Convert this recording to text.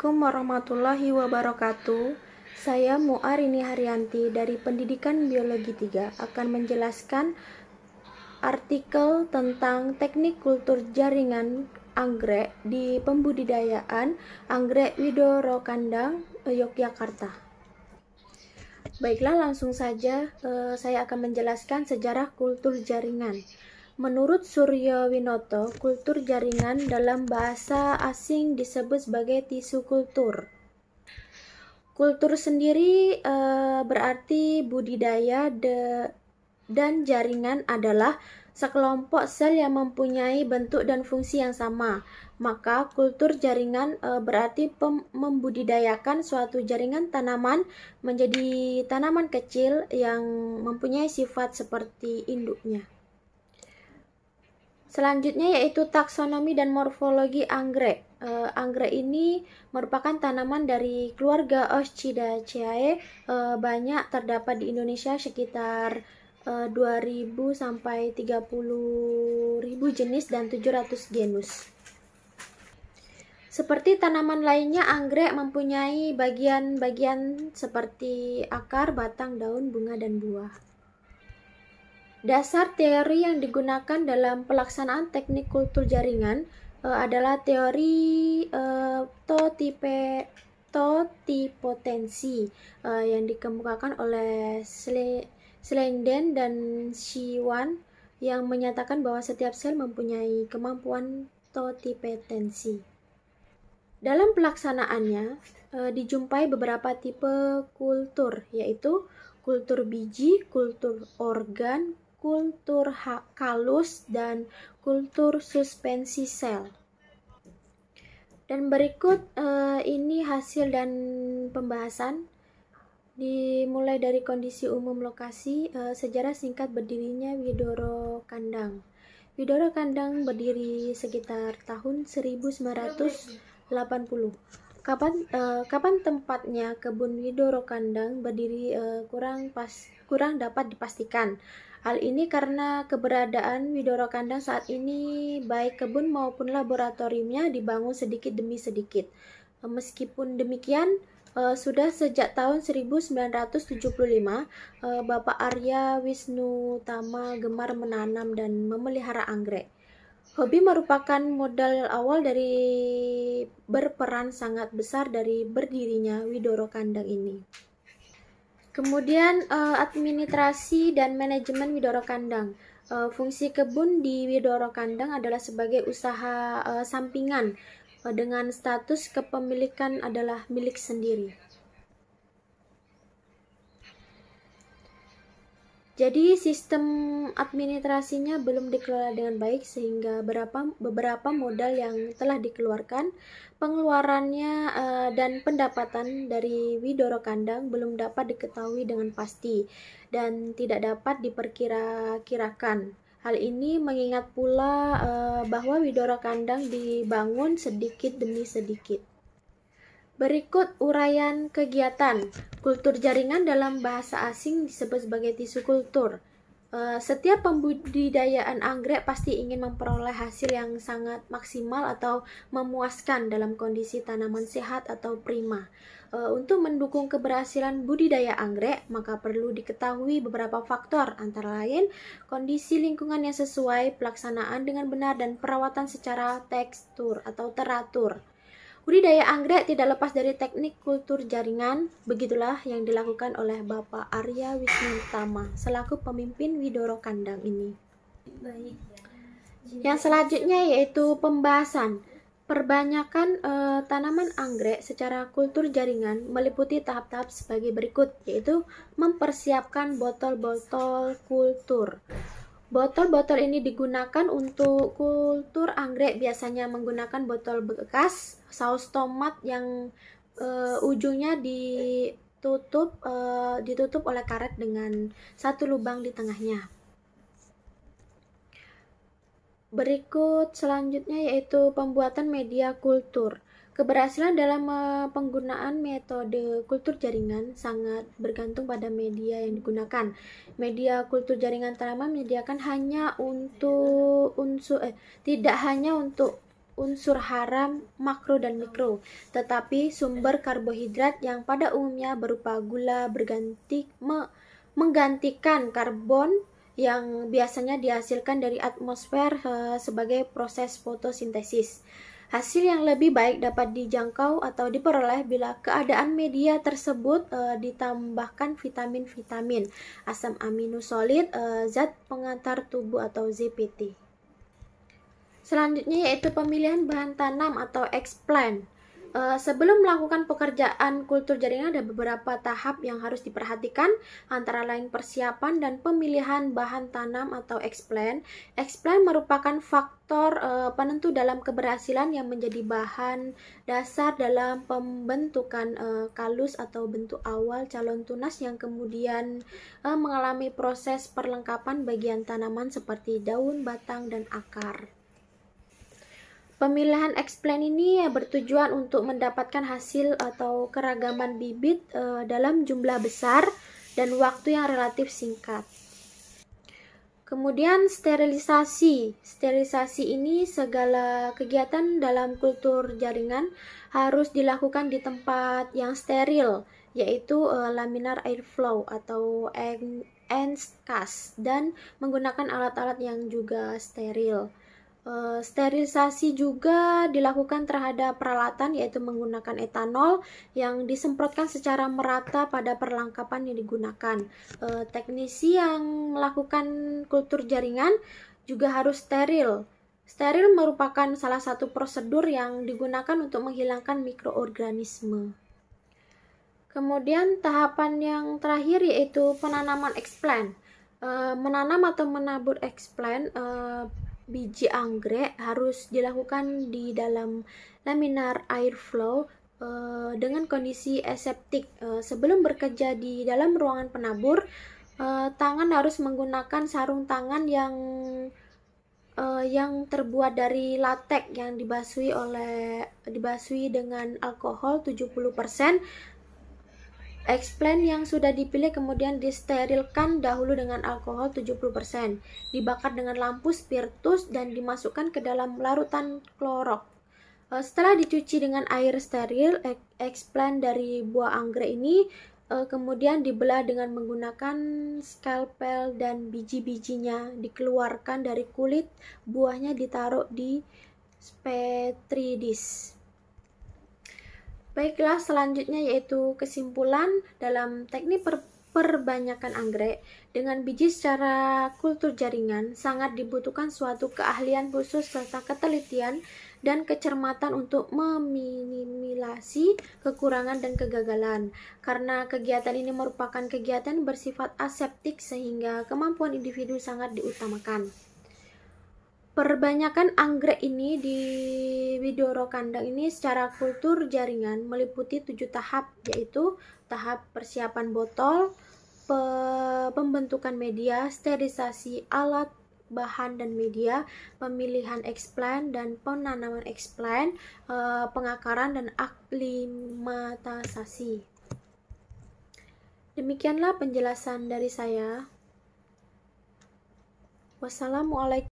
Assalamualaikum warahmatullahi wabarakatuh. Saya Muarini Haryanti dari Pendidikan Biologi 3 akan menjelaskan artikel tentang teknik kultur jaringan anggrek di pembudidayaan anggrek Widoro Kandang eh, Yogyakarta. Baiklah langsung saja eh, saya akan menjelaskan sejarah kultur jaringan. Menurut Suryo Winoto, kultur jaringan dalam bahasa asing disebut sebagai tisu kultur. Kultur sendiri e, berarti budidaya de, dan jaringan adalah sekelompok sel yang mempunyai bentuk dan fungsi yang sama. Maka kultur jaringan e, berarti pem, membudidayakan suatu jaringan tanaman menjadi tanaman kecil yang mempunyai sifat seperti induknya. Selanjutnya yaitu taksonomi dan morfologi anggrek. Uh, anggrek ini merupakan tanaman dari keluarga Oscidaceae. Uh, eh, banyak terdapat di Indonesia sekitar uh, eh, 2000 sampai 30.000 jenis dan 700 genus. Seperti tanaman lainnya, anggrek mempunyai bagian-bagian seperti akar, batang, daun, bunga, dan buah. Dasar teori yang digunakan dalam pelaksanaan teknik kultur jaringan e, adalah teori e, totipe totipotensi e, yang dikemukakan oleh Sle, Slenden dan Siwan yang menyatakan bahwa setiap sel mempunyai kemampuan totipotensi Dalam pelaksanaannya e, dijumpai beberapa tipe kultur yaitu kultur biji, kultur organ, kultur kalus, dan kultur suspensi sel. Dan berikut eh, ini hasil dan pembahasan dimulai dari kondisi umum lokasi eh, sejarah singkat berdirinya Widoro Kandang. Widoro Kandang berdiri sekitar tahun 1980. Kapan uh, kapan tempatnya kebun Widoro Kandang berdiri uh, kurang pas kurang dapat dipastikan. Hal ini karena keberadaan Widoro Kandang saat ini baik kebun maupun laboratoriumnya dibangun sedikit demi sedikit. Eh, meskipun demikian, sudah sejak tahun 1975, Bapak Arya Wisnu Tama gemar menanam dan memelihara anggrek. Hobi merupakan modal awal dari berperan sangat besar dari berdirinya Widoro Kandang ini. Kemudian eh, administrasi dan manajemen Widoro Kandang. Eh, fungsi kebun di Widoro Kandang adalah sebagai usaha eh, sampingan dengan status kepemilikan adalah milik sendiri. Jadi sistem administrasinya belum dikelola dengan baik sehingga berapa beberapa modal yang telah dikeluarkan, pengeluarannya eh, dan pendapatan dari Widoro Kandang belum dapat diketahui dengan pasti dan tidak dapat diperkirakan. Hal ini mengingat pula eh, bahwa Widoro Kandang dibangun sedikit demi sedikit. Berikut uraian kegiatan. Kultur jaringan dalam bahasa asing disebut sebagai tisu kultur. Eh, setiap pembudidayaan anggrek pasti ingin memperoleh hasil yang sangat maksimal atau memuaskan dalam kondisi tanaman sehat atau prima. Eh, untuk mendukung keberhasilan budidaya anggrek, maka perlu diketahui beberapa faktor, antara lain kondisi lingkungan yang sesuai, pelaksanaan dengan benar, dan perawatan secara tekstur atau teratur. Budidaya anggrek tidak lepas dari teknik kultur jaringan. Begitulah yang dilakukan oleh Bapak Arya Wisnu Utama selaku pemimpin Widoro Kandang ini. Ya. Yang selanjutnya yaitu pembahasan. Perbanyakan e, tanaman anggrek secara kultur jaringan meliputi tahap-tahap sebagai berikut, yaitu mempersiapkan botol-botol kultur, Botol-botol ini digunakan untuk kultur anggrek biasanya menggunakan botol bekas saus tomat yang uh, ujungnya ditutup uh, ditutup oleh karet dengan satu lubang di tengahnya. Berikut selanjutnya yaitu pembuatan media kultur. Keberhasilan dalam eh, penggunaan metode kultur jaringan sangat bergantung pada media yang digunakan. Media kultur jaringan tanaman menyediakan hanya untuk unsur eh, tidak hanya untuk unsur haram makro dan mikro, tetapi sumber karbohidrat yang pada umumnya berupa gula berganti me, menggantikan karbon yang biasanya dihasilkan dari atmosfer eh, sebagai proses fotosintesis. Hasil yang lebih baik dapat dijangkau atau diperoleh bila keadaan media tersebut e, ditambahkan vitamin-vitamin, asam amino solid, e, zat pengantar tubuh atau ZPT. Selanjutnya yaitu pemilihan bahan tanam atau explant. Uh, sebelum melakukan pekerjaan kultur jaringan ada beberapa tahap yang harus diperhatikan antara lain persiapan dan pemilihan bahan tanam atau explant. Explant merupakan faktor uh, penentu dalam keberhasilan yang menjadi bahan dasar dalam pembentukan uh, kalus atau bentuk awal calon tunas yang kemudian mengalami proses perlengkapan bagian tanaman seperti daun, batang dan akar. Pemilihan explain ini eh, bertujuan untuk mendapatkan hasil atau keragaman bibit eh, dalam jumlah besar dan waktu yang relatif singkat. Kemudian sterilisasi. Sterilisasi ini segala kegiatan dalam kultur jaringan harus dilakukan di tempat yang steril, yaitu e, laminar airflow atau ENSCAS dan menggunakan alat-alat yang juga steril. Eh, sterilisasi juga dilakukan terhadap peralatan yaitu menggunakan etanol yang disemprotkan secara merata pada perlengkapan yang digunakan. Eh, teknisi yang melakukan kultur jaringan juga harus steril. Steril merupakan salah satu prosedur yang digunakan untuk menghilangkan mikroorganisme. Kemudian tahapan yang terakhir yaitu penanaman explant. Eh, menanam atau menabur explant biji anggrek harus dilakukan di dalam laminar airflow uh, eh, dengan kondisi aseptik. Uh, sebelum bekerja di dalam ruangan penabur, uh, tangan harus menggunakan sarung tangan yang uh, yang terbuat dari latek yang dibasui oleh dibasui dengan alkohol 70% Explain yang sudah dipilih kemudian disterilkan dahulu dengan alkohol 70%, dibakar dengan lampu spiritus dan dimasukkan ke dalam larutan klorok. E, setelah dicuci dengan air steril, explain dari buah anggrek ini e, kemudian dibelah dengan menggunakan scalpel dan biji-bijinya dikeluarkan dari kulit, buahnya ditaruh di spetridis. Baiklah, selanjutnya yaitu kesimpulan dalam teknik per perbanyakan anggrek dengan biji secara kultur jaringan sangat dibutuhkan suatu keahlian khusus serta ketelitian dan kecermatan untuk meminimalisasi kekurangan dan kegagalan. Karena kegiatan ini merupakan kegiatan bersifat aseptik sehingga kemampuan individu sangat diutamakan. Perbanyakan anggrek ini di Widoro Kandang ini secara kultur jaringan meliputi tujuh tahap, yaitu tahap persiapan botol, pe pembentukan media, sterilisasi alat, bahan dan media, pemilihan eksplan dan penanaman eksplan, e, pengakaran dan aklimatisasi. Demikianlah penjelasan dari saya. Wassalamualaikum.